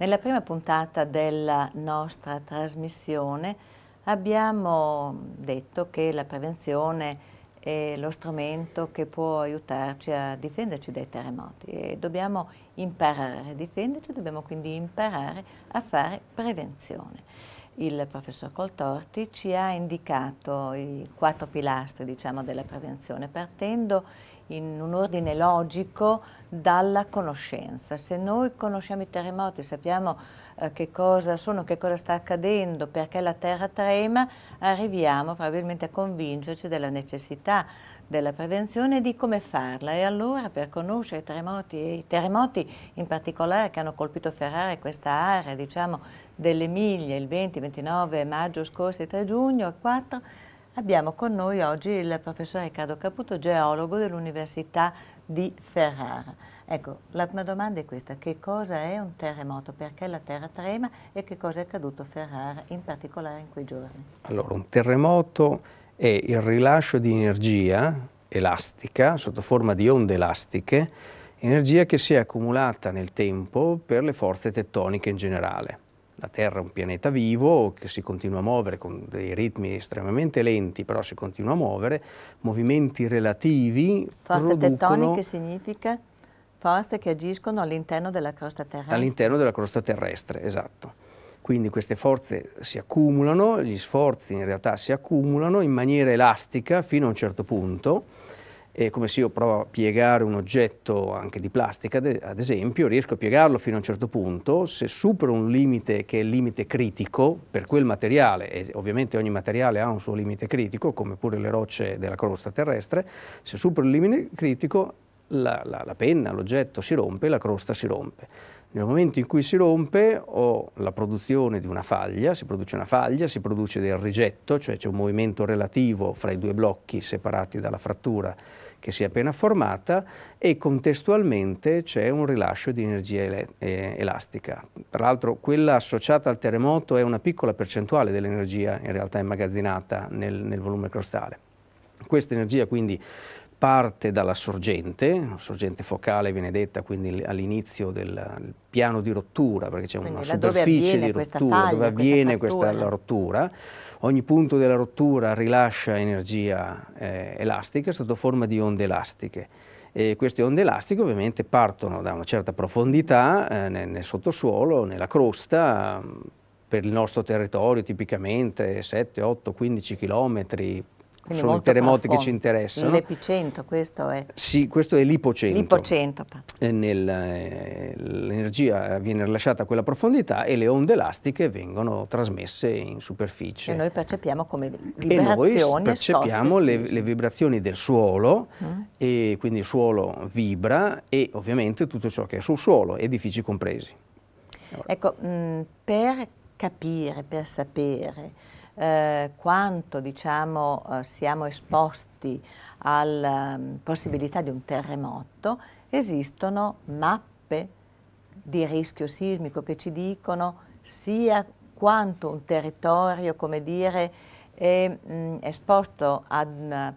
Nella prima puntata della nostra trasmissione abbiamo detto che la prevenzione è lo strumento che può aiutarci a difenderci dai terremoti e dobbiamo imparare a difenderci, dobbiamo quindi imparare a fare prevenzione. Il professor Coltorti ci ha indicato i quattro pilastri diciamo, della prevenzione partendo in un ordine logico dalla conoscenza. Se noi conosciamo i terremoti, sappiamo eh, che cosa sono, che cosa sta accadendo, perché la terra trema, arriviamo probabilmente a convincerci della necessità della prevenzione e di come farla. E allora per conoscere i terremoti, e i terremoti in particolare che hanno colpito Ferrara e questa area, diciamo, dell'Emilia il 20, 29 maggio scorso e 3 giugno e 4, Abbiamo con noi oggi il professore Riccardo Caputo, geologo dell'Università di Ferrara. Ecco, la mia domanda è questa, che cosa è un terremoto, perché la terra trema e che cosa è accaduto a Ferrara, in particolare in quei giorni? Allora, un terremoto è il rilascio di energia elastica, sotto forma di onde elastiche, energia che si è accumulata nel tempo per le forze tettoniche in generale. La Terra è un pianeta vivo che si continua a muovere con dei ritmi estremamente lenti, però si continua a muovere, movimenti relativi. Forze tettoniche significa forze che agiscono all'interno della crosta terrestre. All'interno della crosta terrestre, esatto. Quindi queste forze si accumulano, gli sforzi in realtà si accumulano in maniera elastica fino a un certo punto è come se io provo a piegare un oggetto anche di plastica, ad esempio, riesco a piegarlo fino a un certo punto, se supero un limite che è il limite critico per quel materiale, e ovviamente ogni materiale ha un suo limite critico, come pure le rocce della crosta terrestre, se supero il limite critico la, la, la penna, l'oggetto si rompe, e la crosta si rompe. Nel momento in cui si rompe ho la produzione di una faglia, si produce una faglia, si produce del rigetto, cioè c'è un movimento relativo fra i due blocchi separati dalla frattura che si è appena formata e contestualmente c'è un rilascio di energia eh, elastica. Tra l'altro quella associata al terremoto è una piccola percentuale dell'energia in realtà immagazzinata nel, nel volume crostale. Questa energia quindi parte dalla sorgente, sorgente focale viene detta quindi all'inizio del piano di rottura, perché c'è una superficie di rottura, taglia, dove avviene questa, questa, rottura. Ogni punto della rottura rilascia energia eh, elastica sotto forma di onde elastiche. E queste onde elastiche ovviamente partono da una certa profondità eh, nel, nel, sottosuolo, nella crosta, per il nostro territorio tipicamente 7, 8, 15 chilometri quindi sono i terremoti che ci interessano. L'epicentro questo è? Sì, questo è l'ipocentro. L'ipocentro. Eh, eh, l'energia viene rilasciata a quella profondità e le onde elastiche vengono trasmesse in superficie. E noi percepiamo come vibrazioni E noi percepiamo stossi, le, sì, le, vibrazioni del suolo mm. e quindi il suolo vibra e ovviamente tutto ciò che è sul suolo, edifici compresi. Allora. Ecco, mh, mm, per capire, per sapere, eh, quanto diciamo, eh, siamo esposti alla ehm, possibilità di un terremoto, esistono mappe di rischio sismico che ci dicono sia quanto un territorio, come dire, è mh, esposto a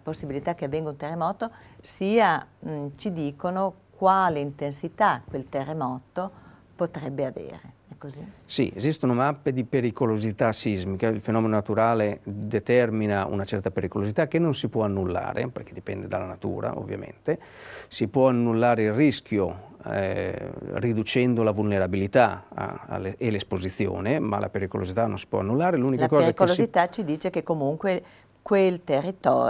possibilità che avvenga un terremoto, sia mh, ci dicono quale intensità quel terremoto potrebbe avere così? Sì, esistono mappe di pericolosità sismica, il fenomeno naturale determina una certa pericolosità che non si può annullare, perché dipende dalla natura ovviamente, si può annullare il rischio eh, riducendo la vulnerabilità a, a le, e l'esposizione, ma la pericolosità non si può annullare. la pericolosità si... ci dice che comunque quel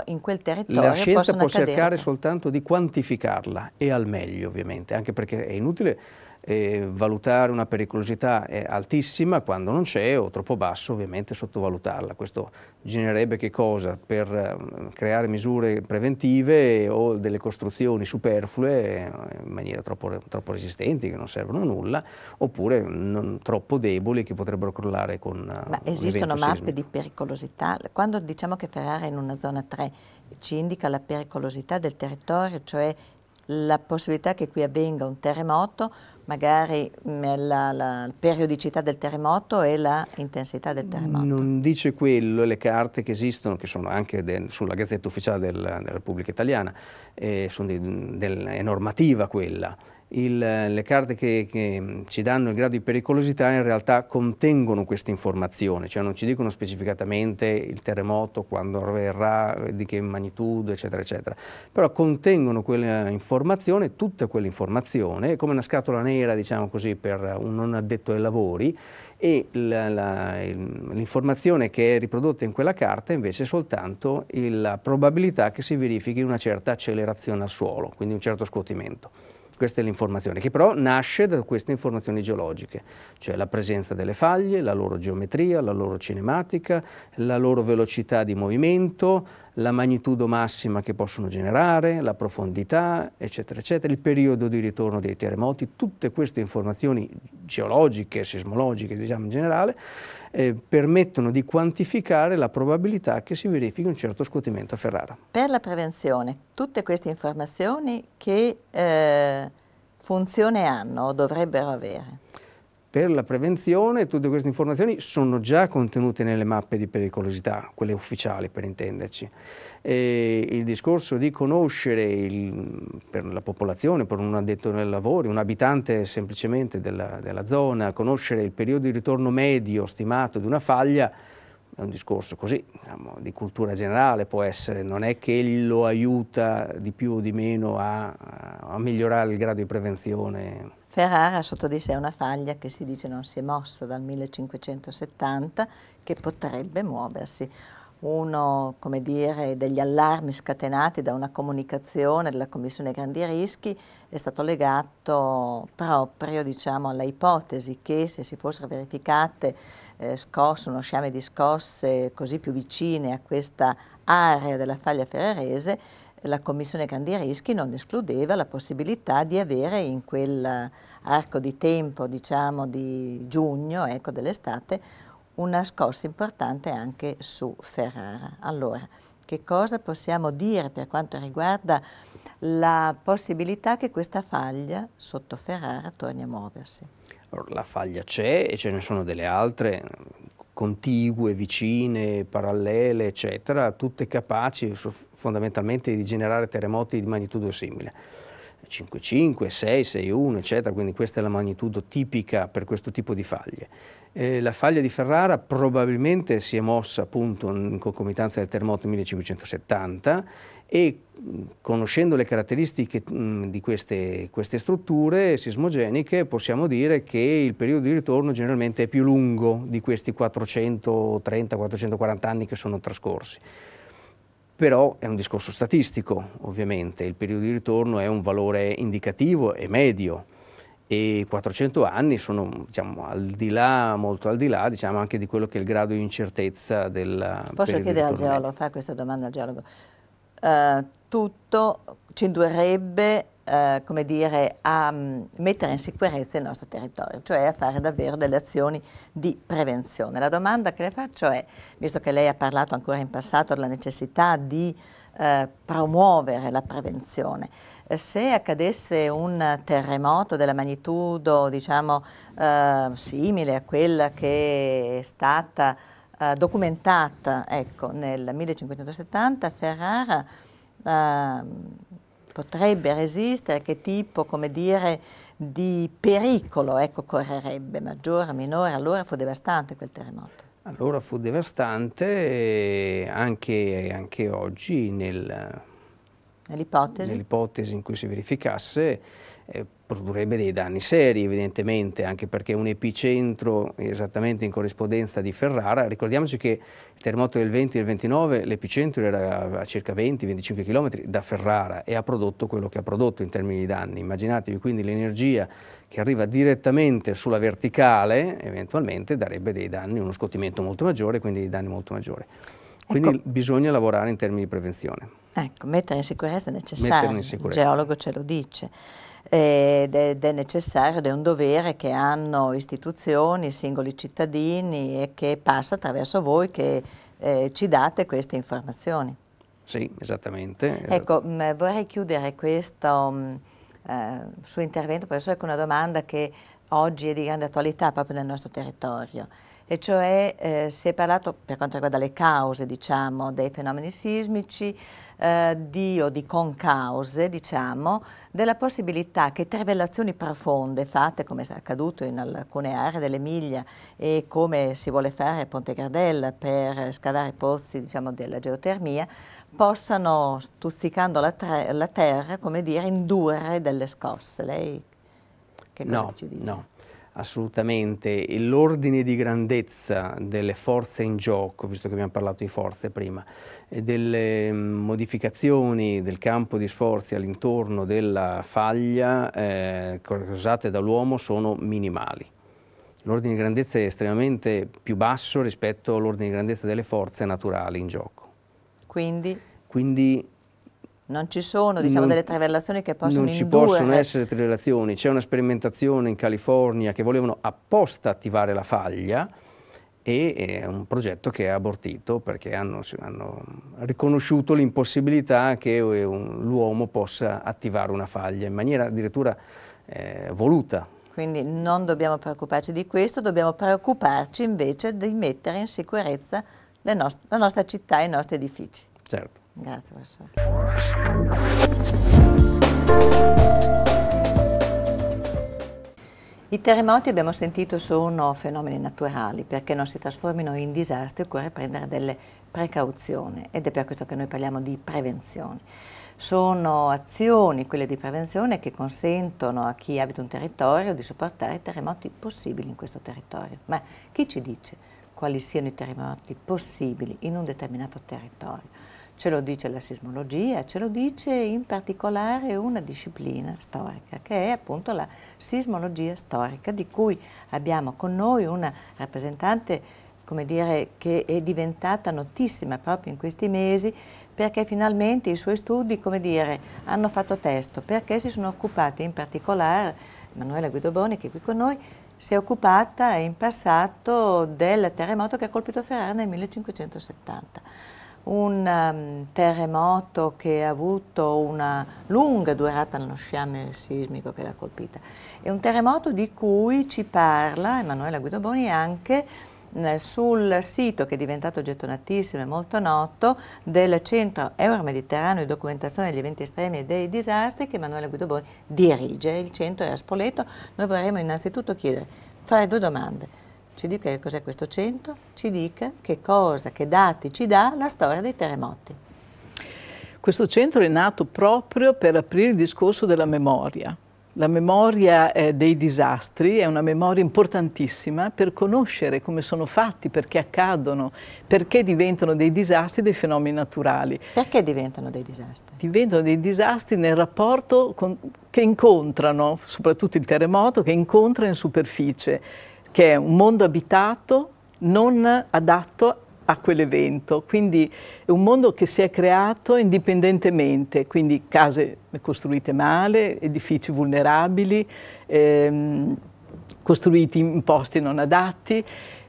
in quel territorio La scienza può accadere... cercare soltanto di quantificarla e al meglio ovviamente, anche perché è inutile eh, valutare una pericolosità altissima quando non c'è o troppo basso ovviamente sottovalutarla. Questo genererebbe che cosa? Per ehm, creare misure preventive o delle costruzioni superflue eh, in maniera troppo, troppo resistenti che non servono a nulla oppure non, troppo deboli che potrebbero crollare con eh, Ma esistono mappe sismico. di pericolosità? Quando diciamo che Ferrara è in una zona 3 ci indica la pericolosità del territorio, cioè la possibilità che qui avvenga un terremoto magari nella, la, periodicità del terremoto e la intensità del terremoto. Non dice quello, le carte che esistono, che sono anche de, sulla gazzetta ufficiale del, della Repubblica Italiana, eh, di, del, è normativa quella. Il, le carte che, che, ci danno il grado di pericolosità in realtà contengono questa informazione, cioè non ci dicono specificatamente il terremoto, quando avverrà, di che magnitudo, eccetera, eccetera, però contengono quell'informazione, tutta quell'informazione, come una scatola nera nera, diciamo così, per un non addetto ai lavori e l'informazione che è riprodotta in quella carta è invece è soltanto la probabilità che si verifichi una certa accelerazione al suolo, quindi un certo scuotimento. Questa è l'informazione, che però nasce da queste informazioni geologiche, cioè la presenza delle faglie, la loro geometria, la loro cinematica, la loro velocità di movimento, la magnitudo massima che possono generare, la profondità, eccetera, eccetera, il periodo di ritorno dei terremoti, tutte queste informazioni geologiche, sismologiche, diciamo in generale, eh, permettono di quantificare la probabilità che si verifichi un certo scuotimento a Ferrara. Per la prevenzione, tutte queste informazioni che eh, funzione hanno o dovrebbero avere? per la prevenzione tutte queste informazioni sono già contenute nelle mappe di pericolosità, quelle ufficiali per intenderci. E il discorso di conoscere il, per la popolazione, per un addetto nei lavori, un abitante semplicemente della, della zona, conoscere il periodo di ritorno medio stimato di una faglia, è un discorso così, diciamo, di cultura generale può essere, non è che lo aiuta di più o di meno a, a, migliorare il grado di prevenzione. Ferrara sotto di sé è una faglia che si dice non si è mossa dal 1570, che potrebbe muoversi. Uno, come dire, degli allarmi scatenati da una comunicazione della Commissione Grandi Rischi è stato legato proprio, diciamo, alla ipotesi che se si fossero verificate eh, scosse, uno sciame di scosse così più vicine a questa area della faglia ferrarese, la Commissione Grandi Rischi non escludeva la possibilità di avere in quell'arco di tempo, diciamo di giugno, ecco, dell'estate, una scossa importante anche su Ferrara. Allora, che cosa possiamo dire per quanto riguarda la possibilità che questa faglia sotto Ferrara torni a muoversi? la faglia c'è e ce ne sono delle altre contigue, vicine, parallele, eccetera, tutte capaci fondamentalmente di generare terremoti di magnitudo simile. 5,5, 6, 6,1, eccetera, quindi questa è la magnitudo tipica per questo tipo di faglie. Eh, la faglia di Ferrara probabilmente si è mossa appunto in concomitanza del terremoto 1570 e mm, conoscendo le caratteristiche mm, di queste, queste, strutture sismogeniche possiamo dire che il periodo di ritorno generalmente è più lungo di questi 430-440 anni che sono trascorsi. Però è un discorso statistico, ovviamente, il periodo di ritorno è un valore indicativo e medio e 400 anni sono diciamo, al di là, molto al di là diciamo, anche di quello che è il grado di incertezza della... Posso chiedere al geologo, fa questa domanda al geologo, eh, tutto ci indurrebbe eh, come dire, a mm, mettere in sicurezza il nostro territorio, cioè a fare davvero delle azioni di prevenzione. La domanda che le faccio è, visto che lei ha parlato ancora in passato della necessità di eh, promuovere la prevenzione, eh, se accadesse un terremoto della magnitudo diciamo, eh, simile a quella che è stata eh, documentata ecco, nel 1570, Ferrara eh, potrebbe resistere, che tipo dire, di pericolo ecco, correrebbe, maggiore o minore, allora fu devastante quel terremoto. Allora fu devastante eh, anche, anche oggi nel, nell'ipotesi nell in cui si verificasse eh, produrrebbe dei danni seri evidentemente, anche perché un epicentro esattamente in corrispondenza di Ferrara, ricordiamoci che il terremoto del 20 e del 29, l'epicentro era a circa 20-25 km da Ferrara e ha prodotto quello che ha prodotto in termini di danni. Immaginatevi quindi l'energia che arriva direttamente sulla verticale, eventualmente darebbe dei danni, uno scottimento molto maggiore, quindi dei danni molto maggiori. Quindi ecco. bisogna lavorare in termini di prevenzione. Ecco, mettere in sicurezza è necessario, sicurezza. il geologo ce lo dice. Eh, ed è necessario ed è un dovere che hanno istituzioni, singoli cittadini e che passa attraverso voi che eh, ci date queste informazioni. Sì, esattamente. Ecco, mm, vorrei chiudere questo mm, eh, suo intervento, professore, con una domanda che oggi è di grande attualità proprio nel nostro territorio e cioè eh, si è parlato per quanto riguarda le cause diciamo, dei fenomeni sismici eh, di o di concause diciamo, della possibilità che trivellazioni profonde fatte come è accaduto in alcune aree dell'Emilia e come si vuole fare a Ponte Gardella per scavare pozzi diciamo, della geotermia possano stuzzicando la, la terra dire, indurre delle scosse. Lei che cosa no, ci dice? No assolutamente l'ordine di grandezza delle forze in gioco, visto che abbiamo parlato di forze prima, e delle mm, modificazioni del campo di sforzi all'intorno della faglia eh, causate dall'uomo sono minimali. L'ordine di grandezza è estremamente più basso rispetto all'ordine di grandezza delle forze naturali in gioco. Quindi? Quindi non ci sono diciamo, non, delle trivellazioni che possono Non ci indurre. possono essere trivellazioni, c'è una sperimentazione in California che volevano apposta attivare la faglia e è eh, un progetto che è abortito perché hanno, hanno riconosciuto l'impossibilità che eh, l'uomo possa attivare una faglia in maniera addirittura eh, voluta. Quindi non dobbiamo preoccuparci di questo, dobbiamo preoccuparci invece di mettere in sicurezza nostre, la nostra città e i nostri edifici. Certo. Grazie, professore. I terremoti, abbiamo sentito, sono fenomeni naturali, perché non si trasformino in disastri occorre prendere delle precauzioni ed è per questo che noi parliamo di prevenzione. Sono azioni, quelle di prevenzione, che consentono a chi abita un territorio di sopportare terremoti possibili in questo territorio. Ma chi ci dice quali siano i terremoti possibili in un determinato territorio? Ce lo dice la sismologia, ce lo dice in particolare una disciplina storica che è appunto la sismologia storica di cui abbiamo con noi una rappresentante come dire, che è diventata notissima proprio in questi mesi perché finalmente i suoi studi come dire, hanno fatto testo, perché si sono occupati in particolare, Manuela Guidoboni che è qui con noi, si è occupata in passato del terremoto che ha colpito Ferrara nel 1570 un ehm, terremoto che ha avuto una lunga durata nello sciame sismico che l'ha colpita. È un terremoto di cui ci parla Emanuela Guidoboni anche sul sito che è diventato gettonatissimo e molto noto del Centro Euromediterraneo di Documentazione degli Eventi Estremi e dei Disastri che Emanuele Guidoboni dirige. Il centro è a Spoleto. Noi vorremmo innanzitutto chiedere, fare due domande ci dica che cos'è questo centro, ci dica che cosa, che dati ci dà la storia dei terremoti. Questo centro è nato proprio per aprire il discorso della memoria. La memoria eh, dei disastri è una memoria importantissima per conoscere come sono fatti, perché accadono, perché diventano dei disastri dei fenomeni naturali. Perché diventano dei disastri? Diventano dei disastri nel rapporto con, che incontrano, soprattutto il terremoto, che incontra in superficie che è un mondo abitato non adatto a quell'evento, quindi è un mondo che si è creato indipendentemente, quindi case costruite male, edifici vulnerabili, ehm, costruiti in posti non adatti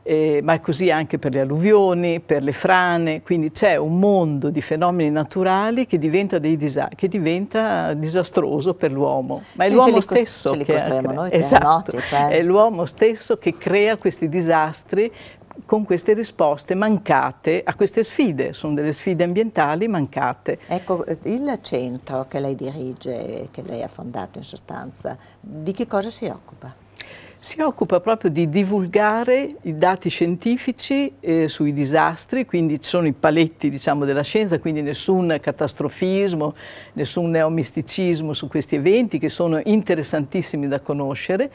eh, ma è così anche per le alluvioni, per le frane, quindi c'è un mondo di fenomeni naturali che diventa, che diventa disastroso per l'uomo, ma è l'uomo stesso, esatto, stesso che crea questi disastri con queste risposte mancate a queste sfide, sono delle sfide ambientali mancate. Ecco, il centro che lei dirige, che lei ha fondato in sostanza, di che cosa si occupa? si occupa proprio di divulgare i dati scientifici eh, sui disastri, quindi ci sono i paletti diciamo, della scienza, quindi nessun catastrofismo, nessun neomisticismo su questi eventi che sono interessantissimi da conoscere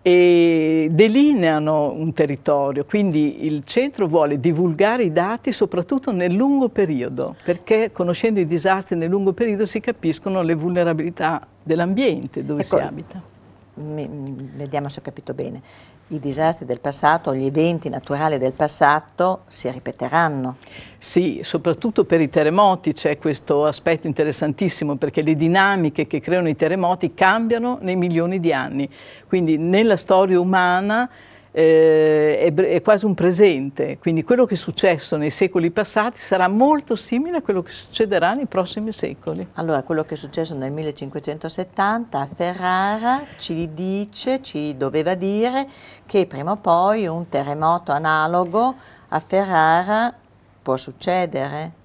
e delineano un territorio, quindi il centro vuole divulgare i dati soprattutto nel lungo periodo, perché conoscendo i disastri nel lungo periodo si capiscono le vulnerabilità dell'ambiente dove ecco, si abita vediamo se ho capito bene, i disastri del passato, gli eventi naturali del passato si ripeteranno. Sì, soprattutto per i terremoti c'è questo aspetto interessantissimo perché le dinamiche che creano i terremoti cambiano nei milioni di anni. Quindi nella storia umana eh, è, è, quasi un presente, quindi quello che è successo nei secoli passati sarà molto simile a quello che succederà nei prossimi secoli. Allora, quello che è successo nel 1570 a Ferrara ci dice, ci doveva dire che prima o poi un terremoto analogo a Ferrara può succedere.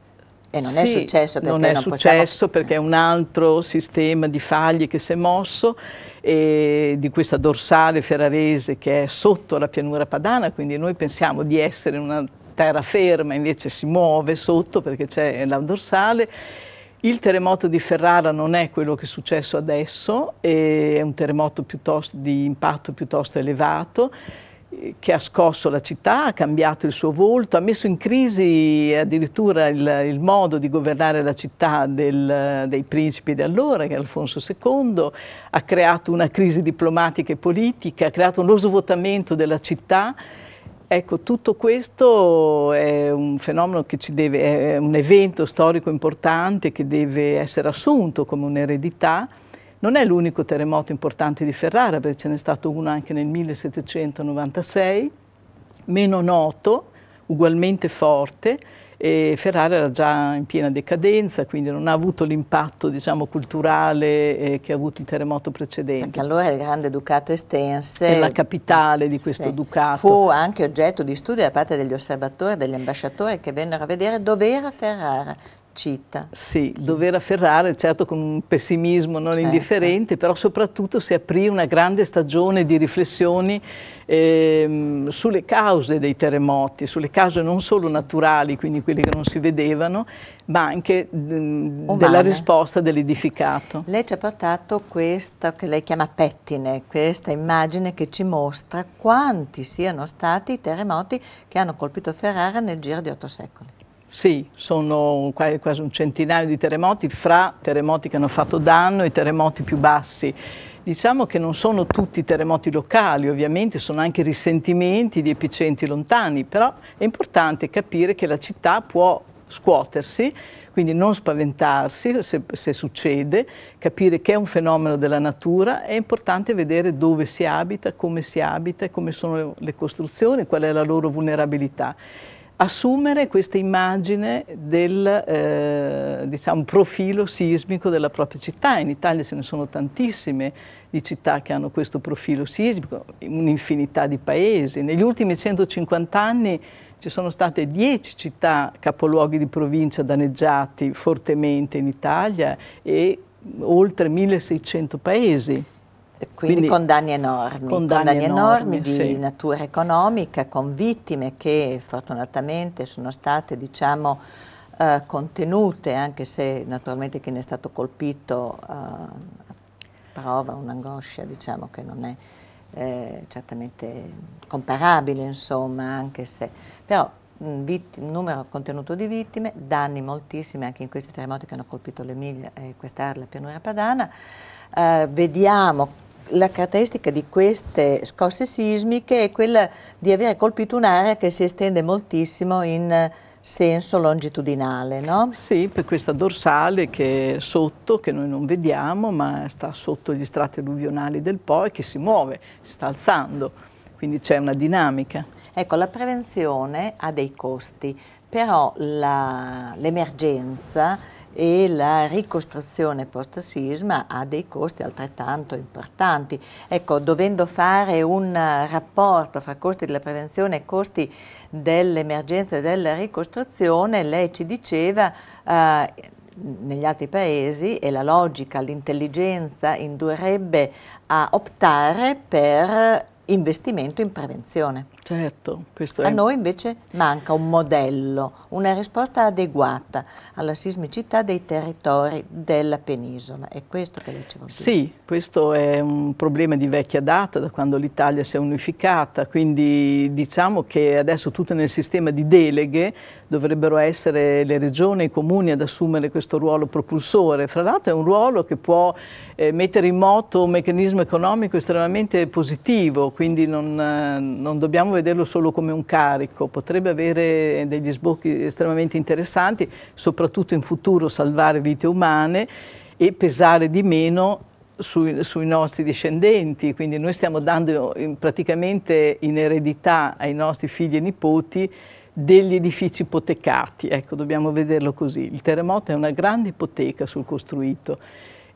E non sì, è successo perché non è non successo possiamo... perché è un altro sistema di fagli che si è mosso e di questa dorsale ferrarese che è sotto la pianura padana, quindi noi pensiamo di essere in una terraferma, invece si muove sotto perché c'è la dorsale. Il terremoto di Ferrara non è quello che è successo adesso, è un terremoto di impatto piuttosto elevato che ha scosso la città, ha cambiato il suo volto, ha messo in crisi addirittura il, il modo di governare la città del, dei principi di allora, che è Alfonso II, ha creato una crisi diplomatica e politica, ha creato lo svuotamento della città. Ecco, tutto questo è un fenomeno che ci deve, è un evento storico importante che deve essere assunto come un'eredità non è l'unico terremoto importante di Ferrara, perché ce n'è stato uno anche nel 1796, meno noto, ugualmente forte, e Ferrara era già in piena decadenza, quindi non ha avuto l'impatto diciamo, culturale eh, che ha avuto il terremoto precedente. Perché allora il grande ducato estense... È la capitale di questo sì. ducato. Fu anche oggetto di studio da parte degli osservatori, degli ambasciatori che vennero a vedere dove era Ferrara marcita. Sì, dover afferrare, certo con un pessimismo non certo. indifferente, però soprattutto si aprì una grande stagione di riflessioni ehm, sulle cause dei terremoti, sulle cause non solo sì. naturali, quindi quelle che non si vedevano, ma anche mhmm, della risposta dell'edificato. Lei ci ha portato questo che lei chiama pettine, questa immagine che ci mostra quanti siano stati i terremoti che hanno colpito Ferrara nel giro di otto secoli. Sì, sono quasi un centinaio di terremoti, fra terremoti che hanno fatto danno e terremoti più bassi. Diciamo che non sono tutti terremoti locali, ovviamente sono anche risentimenti di epicenti lontani, però è importante capire che la città può scuotersi, quindi non spaventarsi se, se, succede, capire che è un fenomeno della natura, è importante vedere dove si abita, come si abita, come sono le costruzioni, qual è la loro vulnerabilità assumere questa immagine del eh, diciamo, profilo sismico della propria città. In Italia ce ne sono tantissime di città che hanno questo profilo sismico, un'infinità di paesi. Negli ultimi 150 anni ci sono state 10 città capoluoghi di provincia danneggiati fortemente in Italia e oltre 1600 paesi. Quindi, Quindi condanne enormi, condanne condanne enormi, enormi di sì. natura economica, con vittime che fortunatamente sono state diciamo, eh, contenute, anche se naturalmente chi ne è stato colpito eh, prova un'angoscia diciamo, che non è eh, certamente comparabile, insomma, anche se... Però un numero contenuto di vittime, danni moltissimi anche in questi terremoti che hanno colpito l'Emilia e eh, quest'area della pianura padana. Eh, vediamo la caratteristica di queste scosse sismiche è quella di aver colpito un'area che si estende moltissimo in eh, senso longitudinale, no? Sì, per questa dorsale che è sotto, che noi non vediamo, ma sta sotto gli strati alluvionali del Po e che si muove, si sta alzando, quindi c'è una dinamica. Ecco, la prevenzione ha dei costi, però l'emergenza e la ricostruzione post-sisma ha dei costi altrettanto importanti. Ecco, dovendo fare un eh, rapporto fra costi della prevenzione e costi dell'emergenza e della ricostruzione, lei ci diceva eh, negli altri paesi e la logica, l'intelligenza indurrebbe a optare per investimento in prevenzione. Certo, questo è... A noi invece manca un modello, una risposta adeguata alla sismicità dei territori della penisola. È questo che lei ci vuole dire? Sì, questo è un problema di vecchia data, da quando l'Italia si è unificata, quindi diciamo che adesso tutto nel sistema di deleghe dovrebbero essere le regioni e i comuni ad assumere questo ruolo propulsore. Fra l'altro è un ruolo che può eh, mettere in moto un meccanismo economico estremamente positivo, quindi non, eh, non, dobbiamo vederlo solo come un carico, potrebbe avere degli sbocchi estremamente interessanti, soprattutto in futuro salvare vite umane e pesare di meno sui, sui nostri discendenti, quindi noi stiamo dando in, praticamente in eredità ai nostri figli e nipoti degli edifici ipotecati, ecco dobbiamo vederlo così, il terremoto è una grande ipoteca sul costruito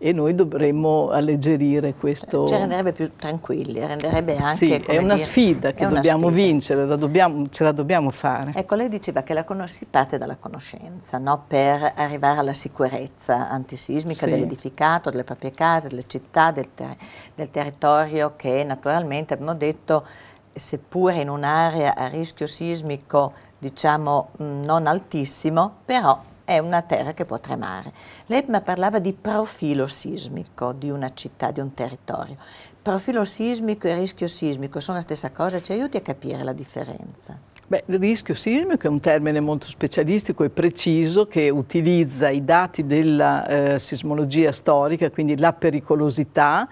e noi dovremmo alleggerire questo. Ci cioè, renderebbe più tranquilli, renderebbe anche... Sì, è una dire, sfida che una dobbiamo sfida. vincere, la dobbiamo, ce la dobbiamo fare. Ecco, lei diceva che la si parte dalla conoscenza, no? per arrivare alla sicurezza antisismica sì. dell'edificato, delle proprie case, delle città, del, ter del territorio che naturalmente, abbiamo detto, seppure in un'area a rischio sismico diciamo non altissimo, però è una terra che può tremare. L'EPMA parlava di profilo sismico di una città, di un territorio. Profilo sismico e rischio sismico sono la stessa cosa, ci aiuti a capire la differenza. Beh, il rischio sismico è un termine molto specialistico e preciso che utilizza i dati della eh, sismologia storica, quindi la pericolosità,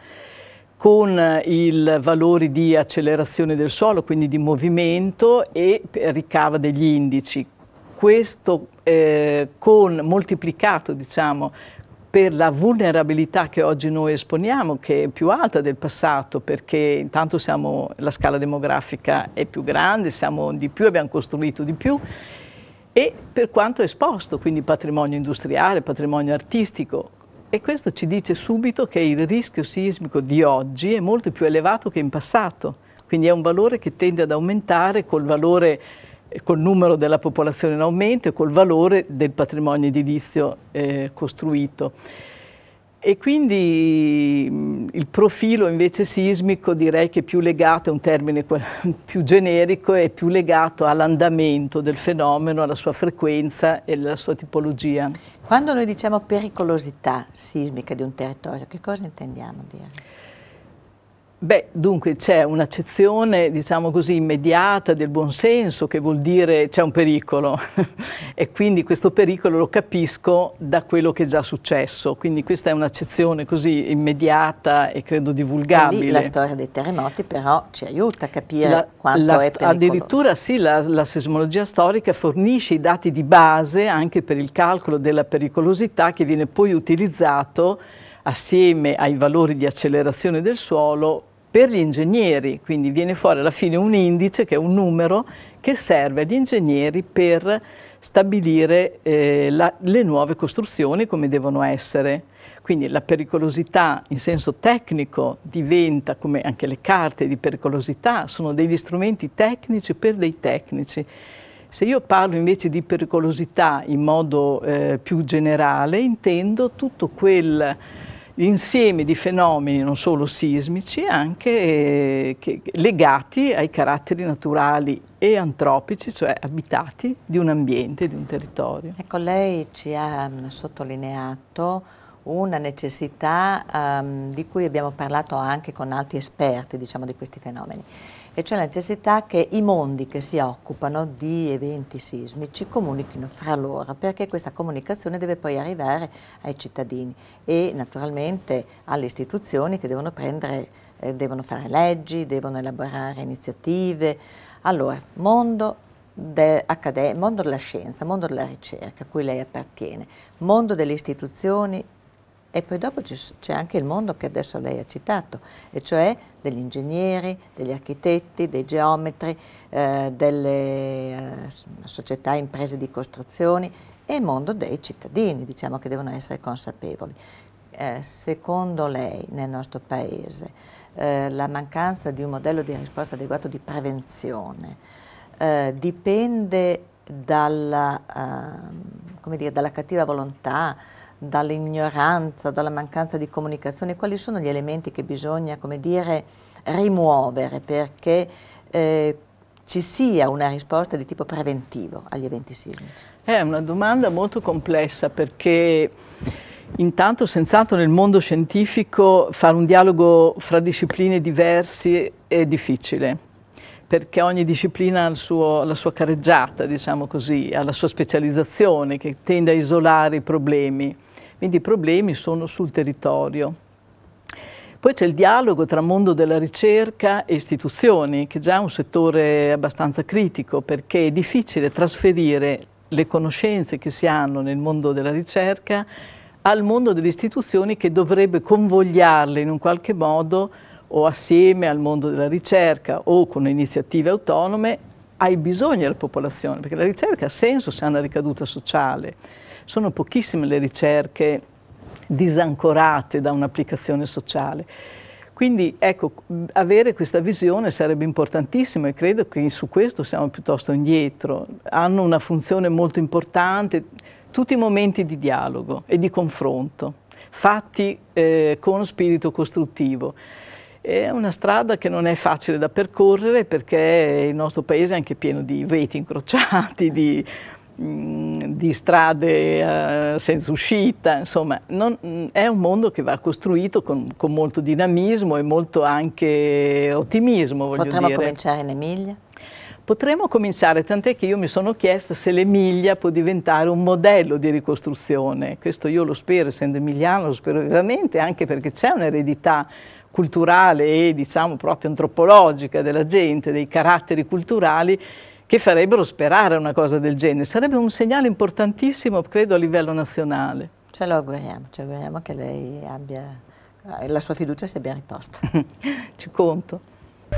con eh, i valori di accelerazione del suolo, quindi di movimento, e eh, ricava degli indici questo eh, con, moltiplicato diciamo, per la vulnerabilità che oggi noi esponiamo, che è più alta del passato, perché intanto siamo, la scala demografica è più grande, siamo di più, abbiamo costruito di più, e per quanto esposto, quindi patrimonio industriale, patrimonio artistico. E questo ci dice subito che il rischio sismico di oggi è molto più elevato che in passato, quindi è un valore che tende ad aumentare col valore eh, col numero della popolazione in aumento e col valore del patrimonio edilizio eh, costruito. E quindi mm, il profilo invece sismico direi che è più legato, è un termine più generico, è più legato all'andamento del fenomeno, alla sua frequenza e alla sua tipologia. Quando noi diciamo pericolosità sismica di un territorio, che cosa intendiamo dire? Beh, dunque c'è un'accezione, diciamo così, immediata del buonsenso che vuol dire c'è un pericolo e quindi questo pericolo lo capisco da quello che è già successo, quindi questa è un'accezione così immediata e credo divulgabile. E la storia dei terremoti però ci aiuta a capire la, quanto la, è pericoloso. Addirittura sì, la, la sismologia storica fornisce i dati di base anche per il calcolo della pericolosità che viene poi utilizzato assieme ai valori di accelerazione del suolo per gli ingegneri, quindi viene fuori alla fine un indice che è un numero che serve agli ingegneri per stabilire eh, la, le nuove costruzioni come devono essere. Quindi la pericolosità in senso tecnico diventa, come anche le carte di pericolosità, sono degli strumenti tecnici per dei tecnici. Se io parlo invece di pericolosità in modo eh, più generale, intendo tutto quel l'insieme di fenomeni non solo sismici, anche eh, che, legati ai caratteri naturali e antropici, cioè abitati di un ambiente, di un territorio. Ecco, lei ci ha mm, sottolineato una necessità um, di cui abbiamo parlato anche con altri esperti diciamo, di questi fenomeni e c'è la necessità che i mondi che si occupano di eventi sismici comunichino fra loro, perché questa comunicazione deve poi arrivare ai cittadini e naturalmente alle istituzioni che devono, prendere, eh, devono fare leggi, devono elaborare iniziative. Allora, mondo, de mondo della scienza, mondo della ricerca a cui lei appartiene, mondo delle istituzioni e poi dopo c'è anche il mondo che adesso lei ha citato, e cioè degli ingegneri, degli architetti, dei geometri, eh, delle eh, società, imprese di costruzioni e il mondo dei cittadini, diciamo che devono essere consapevoli. Eh, secondo lei nel nostro paese eh, la mancanza di un modello di risposta adeguato di prevenzione eh, dipende dalla, ehm, dire, dalla cattiva volontà, dall'ignoranza, dalla mancanza di comunicazione, quali sono gli elementi che bisogna, come dire, rimuovere perché eh, ci sia una risposta di tipo preventivo agli eventi sismici? È una domanda molto complessa perché intanto senz'altro nel mondo scientifico fare un dialogo fra discipline diverse è difficile perché ogni disciplina ha suo, la sua careggiata, diciamo così, ha la sua specializzazione che tende a isolare i problemi. Quindi i problemi sono sul territorio. Poi c'è il dialogo tra mondo della ricerca e istituzioni, che è già un settore abbastanza critico perché è difficile trasferire le conoscenze che si hanno nel mondo della ricerca al mondo delle istituzioni che dovrebbe convogliarle in un qualche modo o assieme al mondo della ricerca o con iniziative autonome ai bisogni della popolazione, perché la ricerca ha senso se ha una ricaduta sociale. Sono pochissime le ricerche disancorate da un'applicazione sociale. Quindi ecco, avere questa visione sarebbe importantissimo e credo che su questo siamo piuttosto indietro. Hanno una funzione molto importante tutti i momenti di dialogo e di confronto, fatti eh, con spirito costruttivo. È una strada che non è facile da percorrere perché il nostro paese è anche pieno di veti incrociati, di di strade uh, senza uscita, insomma, non, è un mondo che va costruito con, con, molto dinamismo e molto anche ottimismo. Potremmo dire. cominciare in Emilia? Potremmo cominciare, tant'è che io mi sono chiesta se l'Emilia può diventare un modello di ricostruzione. Questo io lo spero, essendo emiliano, lo spero veramente, anche perché c'è un'eredità culturale e diciamo proprio antropologica della gente, dei caratteri culturali che farebbero sperare una cosa del genere. Sarebbe un segnale importantissimo, credo, a livello nazionale. Ce lo auguriamo, ci auguriamo che lei abbia, eh, la sua fiducia sia ben riposta. ci conto.